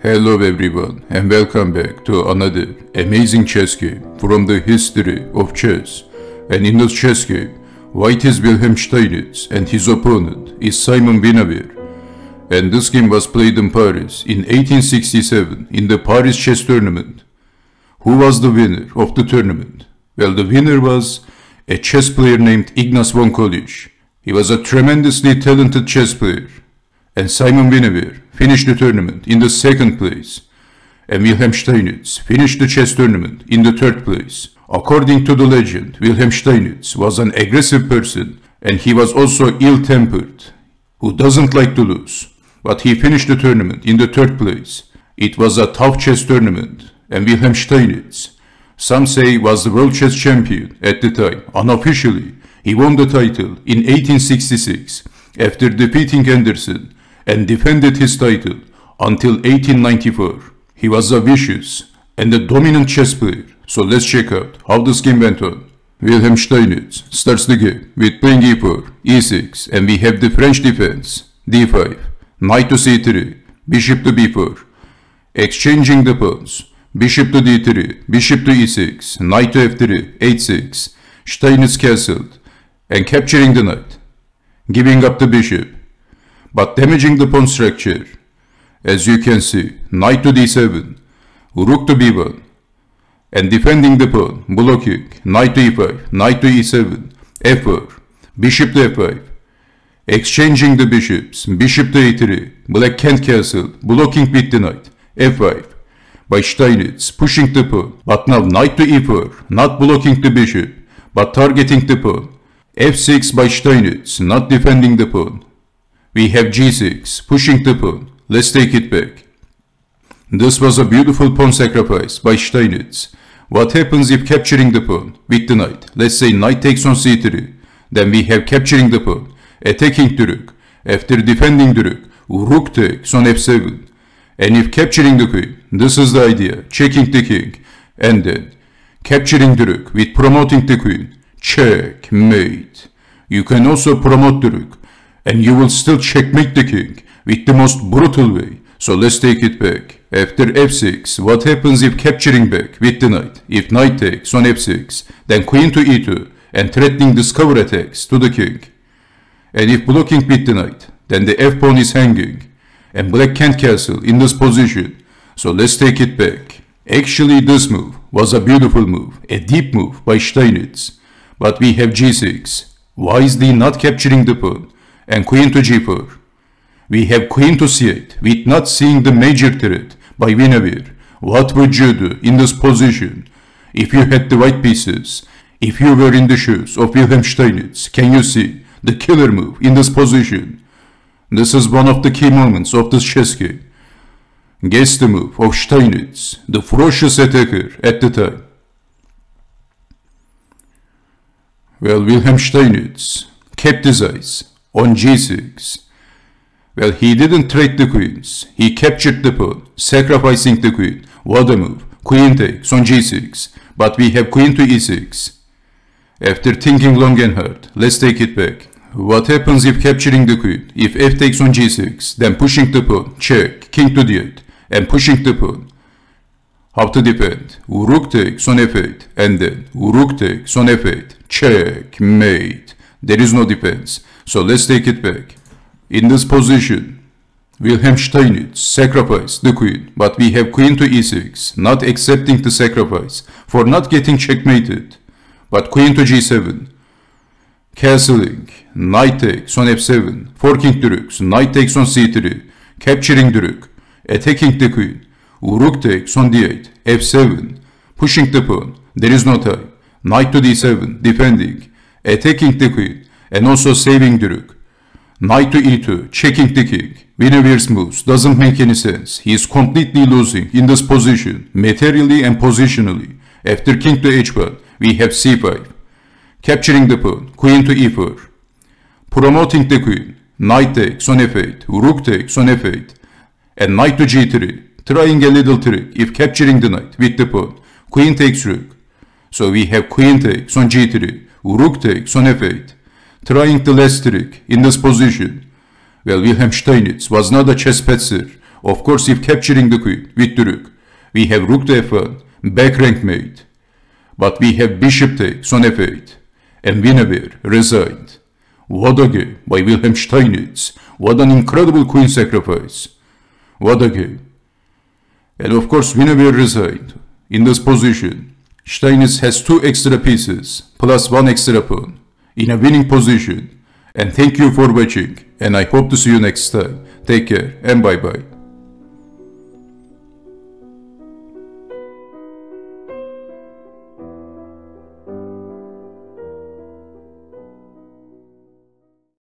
Hello everyone and welcome back to another amazing chess game from the history of chess. And in this chess game, white is Wilhelm Steinitz and his opponent is Simon Binavir. And this game was played in Paris in 1867 in the Paris Chess Tournament. Who was the winner of the tournament? Well, the winner was a chess player named Ignaz von Kolisch. He was a tremendously talented chess player. And Simon Binavir finished the tournament in the second place, and Wilhelm Steinitz finished the chess tournament in the third place. According to the legend, Wilhelm Steinitz was an aggressive person and he was also ill-tempered, who doesn't like to lose. But he finished the tournament in the third place. It was a tough chess tournament and Wilhelm Steinitz, some say was the world chess champion at the time. Unofficially, he won the title in 1866 after defeating Anderson and defended his title until 1894. He was a vicious and a dominant chess player, so let's check out how this game went on. Wilhelm Steinitz starts the game with playing e4, e6 and we have the French defense, d5, knight to c3, bishop to b4, exchanging the pawns, bishop to d3, bishop to e6, knight to f3, h6, Steinitz castled and capturing the knight, giving up the bishop, but damaging the pawn structure. As you can see, knight to d7, rook to b1, and defending the pawn, blocking, knight to e5, knight to e7, f4, bishop to f5, exchanging the bishops, bishop to e3, black can't castle, blocking with the knight, f5, by Steinitz, pushing the pawn, but now knight to e4, not blocking the bishop, but targeting the pawn, f6 by Steinitz, not defending the pawn, we have g6, pushing the pawn. Let's take it back. This was a beautiful pawn sacrifice by Steinitz. What happens if capturing the pawn with the knight? Let's say knight takes on c3. Then we have capturing the pawn, attacking the rook. After defending the rook, rook takes on f7. And if capturing the queen, this is the idea, checking the king. And then capturing the rook with promoting the queen, checkmate. You can also promote the rook and you will still checkmate the king with the most brutal way. So let's take it back. After f6, what happens if capturing back with the knight? If knight takes on f6, then queen to e2 and threatening discover attacks to the king. And if blocking with the knight, then the f-pawn is hanging. And black can't castle in this position. So let's take it back. Actually this move was a beautiful move, a deep move by Steinitz. But we have g6. Why is he not capturing the pawn? and queen to g4. We have queen to c8 with not seeing the major threat by Winavir. What would you do in this position? If you had the right pieces, if you were in the shoes of Wilhelm Steinitz, can you see the killer move in this position? This is one of the key moments of this chess game. Guess the move of Steinitz, the ferocious attacker at the time. Well, Wilhelm Steinitz kept his eyes on g6. Well, he didn't trade the queens. He captured the pawn, sacrificing the queen. What a move. Queen takes on g6. But we have queen to e6. After thinking long and hard, let's take it back. What happens if capturing the queen? If f takes on g6, then pushing the pawn, check, king to d8, and pushing the pawn. How to defend? Rook takes on f8, and then rook takes on f8, checkmate. There is no defense. So let's take it back. In this position, Wilhelm Steinitz sacrificed the queen, but we have queen to e6, not accepting the sacrifice, for not getting checkmated, but queen to g7, castling, knight takes on f7, forking the rook, knight takes on c3, capturing the rook, attacking the queen, rook takes on d8, f7, pushing the pawn, there is no time. knight to d7, defending, attacking the queen, and also saving the rook. Knight to e2, checking the king. Winovir's moves doesn't make any sense. He is completely losing in this position, materially and positionally. After king to h1, we have c5. Capturing the pawn, queen to e4. Promoting the queen, knight takes on f8, rook takes on f8. And knight to g3, trying a little trick if capturing the knight with the pawn. Queen takes rook. So we have queen takes on g3, Rook takes on f8, trying the last trick in this position. Well, Wilhelm Steinitz was not a chess petzer. Of course, if capturing the queen with the rook, we have rook to f1, back rank mate. But we have bishop takes on f8, and Wienerbeer resigned. What a game by Wilhelm Steinitz. What an incredible queen sacrifice. What a game. And of course, Wienerbeer resigned in this position. Steinitz has two extra pieces, plus one extra pawn, in a winning position. And thank you for watching, and I hope to see you next time. Take care, and bye bye.